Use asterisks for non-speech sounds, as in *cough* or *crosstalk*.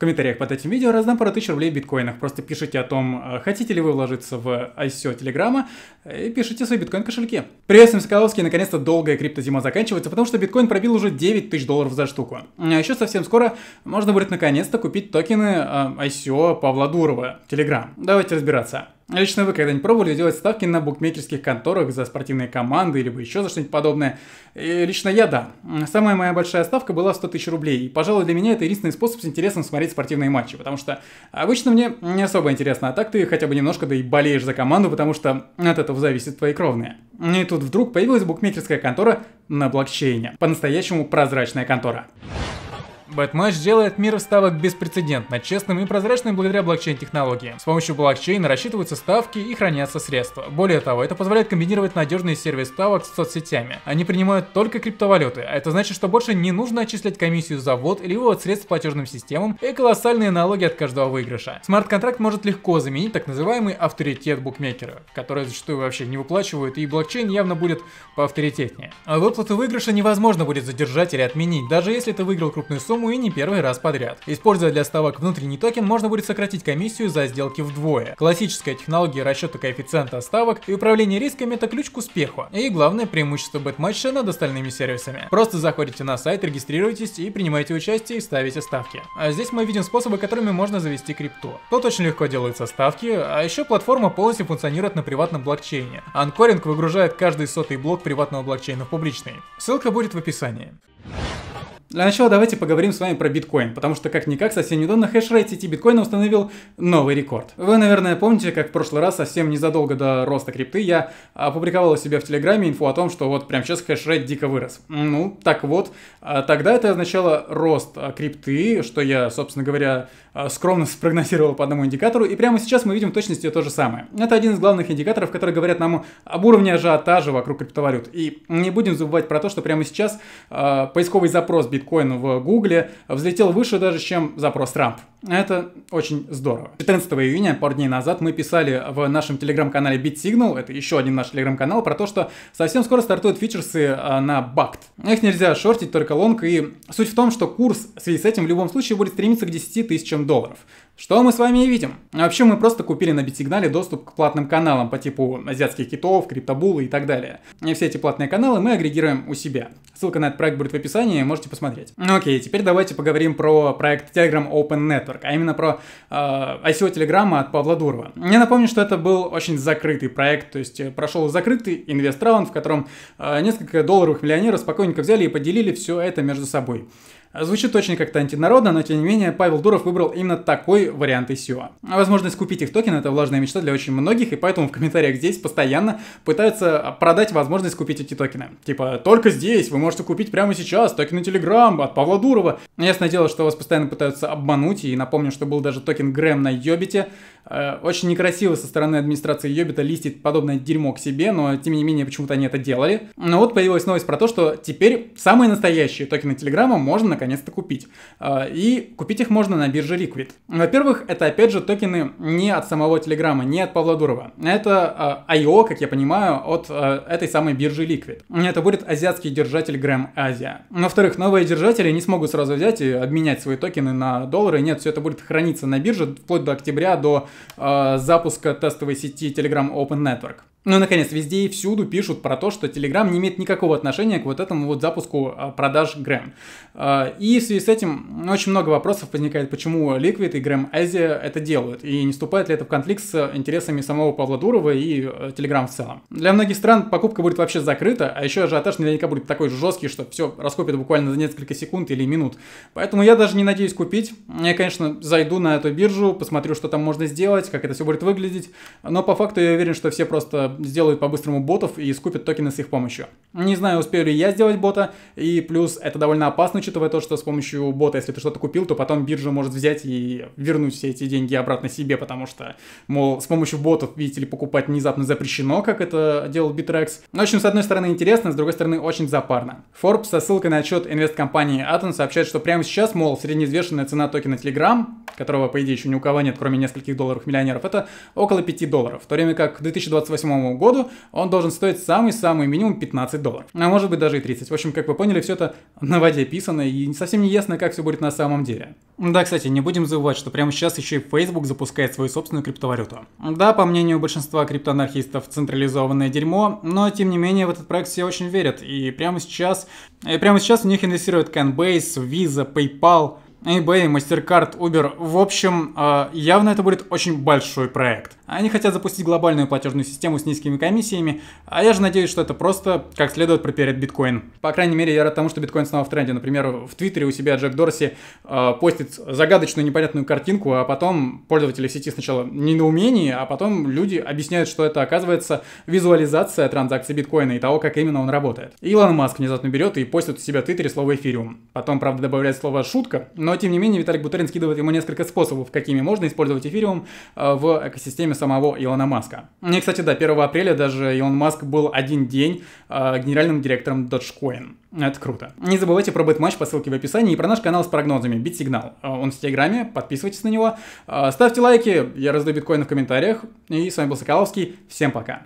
комментариях под этим видео раздам пару тысяч рублей в биткоинах. Просто пишите о том, э, хотите ли вы вложиться в ICO Телеграма э, и пишите свои биткоин-кошельки. Приветствуем, Соколовский. Наконец-то долгая криптозима заканчивается, потому что биткоин пробил уже 9 тысяч долларов за штуку. А еще совсем скоро можно будет наконец-то купить токены э, ICO Павла Дурова, Телеграм. Давайте разбираться. Лично вы когда-нибудь пробовали делать ставки на букмекерских конторах за спортивные команды или еще за что-нибудь подобное? И лично я да. Самая моя большая ставка была в 100 тысяч рублей. И, пожалуй, для меня это единственный способ с интересом смотреть спортивные матчи, потому что обычно мне не особо интересно, а так ты хотя бы немножко да и болеешь за команду, потому что от этого зависит твои кровные. Ну и тут вдруг появилась букмекерская контора на блокчейне. По-настоящему прозрачная контора. Бэтмэш делает мир ставок беспрецедентно честным и прозрачным благодаря блокчейн-технологии. С помощью блокчейна рассчитываются ставки и хранятся средства. Более того, это позволяет комбинировать надежный сервис ставок с соцсетями. Они принимают только криптовалюты, а это значит, что больше не нужно отчислять комиссию за ввод или вывод средств платежным системам и колоссальные налоги от каждого выигрыша. Смарт-контракт может легко заменить так называемый авторитет букмекера, который зачастую вообще не выплачивают, и блокчейн явно будет поавторитетнее. А выплату выигрыша невозможно будет задержать или отменить, даже если ты выиграл крупную сумму поэтому и не первый раз подряд. Используя для ставок внутренний токен, можно будет сократить комиссию за сделки вдвое. Классическая технология расчета коэффициента ставок и управление рисками это ключ к успеху. И главное преимущество бэтматча над остальными сервисами. Просто заходите на сайт, регистрируйтесь и принимайте участие и ставите ставки. А здесь мы видим способы, которыми можно завести крипту. Тут очень легко делаются ставки, а еще платформа полностью функционирует на приватном блокчейне. Анкоринг выгружает каждый сотый блок приватного блокчейна в публичный. Ссылка будет в описании. Для начала давайте поговорим с вами про биткоин, потому что как-никак совсем недавно хешрейт сети биткоина установил новый рекорд. Вы, наверное, помните, как в прошлый раз, совсем незадолго до роста крипты, я опубликовал у себя в Телеграме инфу о том, что вот прям сейчас хешрейт дико вырос. Ну, так вот, а тогда это означало рост а, крипты, что я, собственно говоря, а, скромно *laughs* спрогнозировал по одному индикатору, и прямо сейчас мы видим в точности то же самое. Это один из главных индикаторов, которые говорят нам об уровне ажиотажа вокруг криптовалют. И не будем забывать про то, что прямо сейчас поисковый запрос биткоина биткоин в Гугле взлетел выше даже, чем запрос Трамп. Это очень здорово. 14 июня, пару дней назад, мы писали в нашем телеграм-канале BitSignal, это еще один наш телеграм-канал, про то, что совсем скоро стартуют фичерсы э, на бакт. Их нельзя шортить, только лонг, и суть в том, что курс в связи с этим в любом случае будет стремиться к 10 тысячам долларов. Что мы с вами и видим? Вообще, мы просто купили на Битсигнале доступ к платным каналам по типу азиатских китов, криптобулы и так далее. И все эти платные каналы мы агрегируем у себя. Ссылка на этот проект будет в описании, можете посмотреть смотреть. Ну окей, теперь давайте поговорим про проект Telegram Open Network, а именно про э, ICO Telegram от Павла Дурова. Я напомню, что это был очень закрытый проект, то есть э, прошел закрытый инвест-раунд, в котором э, несколько долларовых миллионеров спокойненько взяли и поделили все это между собой. Э, звучит очень как-то антинародно, но тем не менее Павел Дуров выбрал именно такой вариант ICO. А возможность купить их токен – это влажная мечта для очень многих, и поэтому в комментариях здесь постоянно пытаются э, продать возможность купить эти токены. Типа, только здесь, вы можете купить прямо сейчас токены Telegram от Павла Дурова. Ясное дело, что вас постоянно пытаются обмануть, и напомню, что был даже токен Грэм на Йобите. Э, очень некрасиво со стороны администрации Йобита листить подобное дерьмо к себе, но тем не менее почему-то они это делали. Но вот появилась новость про то, что теперь самые настоящие токены Телеграма можно наконец-то купить. А, и купить их можно на бирже Liquid. Во-первых, это опять же токены не от самого Телеграма, не от Павла Дурова. Это а, IO, как я понимаю, от а, этой самой биржи Liquid. Это будет азиатский держатель Грэм Азия. Во-вторых, новые держатели не смогут сразу взять и обменять свои токены на доллары. Нет, все это будет храниться на бирже вплоть до октября, до запуска тестовой сети Telegram Open Network. Ну, наконец, везде и всюду пишут про то, что Telegram не имеет никакого отношения к вот этому вот запуску а, продаж Грэм. А, и в связи с этим очень много вопросов возникает, почему Liquid и Грэм Asia это делают, и не вступает ли это в конфликт с интересами самого Павла Дурова и э, Telegram в целом. Для многих стран покупка будет вообще закрыта, а еще ажиотаж наверняка будет такой жесткий, что все раскопит буквально за несколько секунд или минут. Поэтому я даже не надеюсь купить. Я, конечно, зайду на эту биржу, посмотрю, что там можно сделать, как это все будет выглядеть, но по факту я уверен, что все просто сделают по-быстрому ботов и скупят токены с их помощью. Не знаю, успею ли я сделать бота, и плюс это довольно опасно, учитывая то, что с помощью бота, если ты что-то купил, то потом биржа может взять и вернуть все эти деньги обратно себе, потому что, мол, с помощью ботов, видите ли, покупать внезапно запрещено, как это делал Bittrex. Ну, в общем, с одной стороны интересно, с другой стороны очень запарно. Forbes со ссылкой на отчет инвесткомпании Atom сообщает, что прямо сейчас, мол, среднеизвешенная цена токена Telegram, которого, по идее, еще ни у кого нет, кроме нескольких долларов миллионеров, это около 5 долларов, в то время как к 2028 Новому году, он должен стоить самый-самый минимум 15 долларов. А может быть даже и 30. В общем, как вы поняли, все это на воде писано и совсем не ясно, как все будет на самом деле. Да, кстати, не будем забывать, что прямо сейчас еще и Facebook запускает свою собственную криптовалюту. Да, по мнению большинства криптоанархистов, централизованное дерьмо, но тем не менее в этот проект все очень верят. И прямо сейчас, и прямо сейчас в них инвестируют Coinbase, Visa, PayPal, eBay, MasterCard, Uber. В общем, а, явно это будет очень большой проект. Они хотят запустить глобальную платежную систему с низкими комиссиями, а я же надеюсь, что это просто как следует пропиарит биткоин. По крайней мере, я рад тому, что биткоин снова в тренде. Например, в Твиттере у себя Джек Дорси а, постит загадочную непонятную картинку, а потом пользователи сети сначала недоумение, а потом люди объясняют, что это оказывается визуализация транзакций биткоина и того, как именно он работает. Илон Маск внезапно берет и постит у себя в Твиттере слово эфириум. Потом, правда, добавляет слово шутка, но но, тем не менее, Виталик Бутерин скидывает ему несколько способов, какими можно использовать эфириум э, в экосистеме самого Илона Маска. И, кстати, да, 1 апреля даже Илон Маск был один день э, генеральным директором Dogecoin. Это круто. Не забывайте про BetMatch по ссылке в описании и про наш канал с прогнозами BitSignal. Э, он в Телеграме, подписывайтесь на него. Ставьте лайки, я раздаю биткоины в комментариях. И с вами был Соколовский. Всем пока.